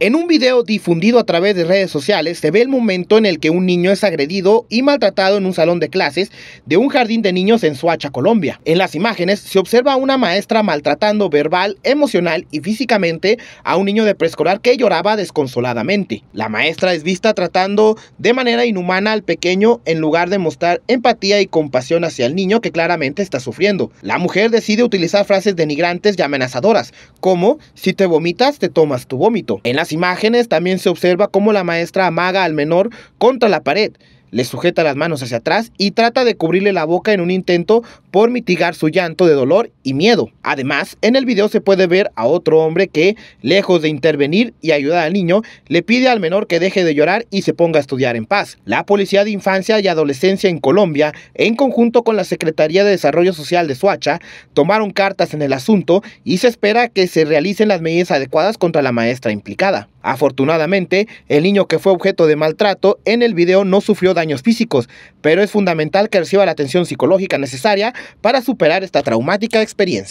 En un video difundido a través de redes sociales se ve el momento en el que un niño es agredido y maltratado en un salón de clases de un jardín de niños en Suacha, Colombia. En las imágenes se observa a una maestra maltratando verbal, emocional y físicamente a un niño de preescolar que lloraba desconsoladamente. La maestra es vista tratando de manera inhumana al pequeño en lugar de mostrar empatía y compasión hacia el niño que claramente está sufriendo. La mujer decide utilizar frases denigrantes y amenazadoras, como si te vomitas te tomas tu vómito las imágenes también se observa cómo la maestra amaga al menor contra la pared le sujeta las manos hacia atrás y trata de cubrirle la boca en un intento por mitigar su llanto de dolor y miedo. Además, en el video se puede ver a otro hombre que, lejos de intervenir y ayudar al niño, le pide al menor que deje de llorar y se ponga a estudiar en paz. La Policía de Infancia y Adolescencia en Colombia, en conjunto con la Secretaría de Desarrollo Social de Suacha, tomaron cartas en el asunto y se espera que se realicen las medidas adecuadas contra la maestra implicada. Afortunadamente, el niño que fue objeto de maltrato en el video no sufrió daño físicos, pero es fundamental que reciba la atención psicológica necesaria para superar esta traumática experiencia.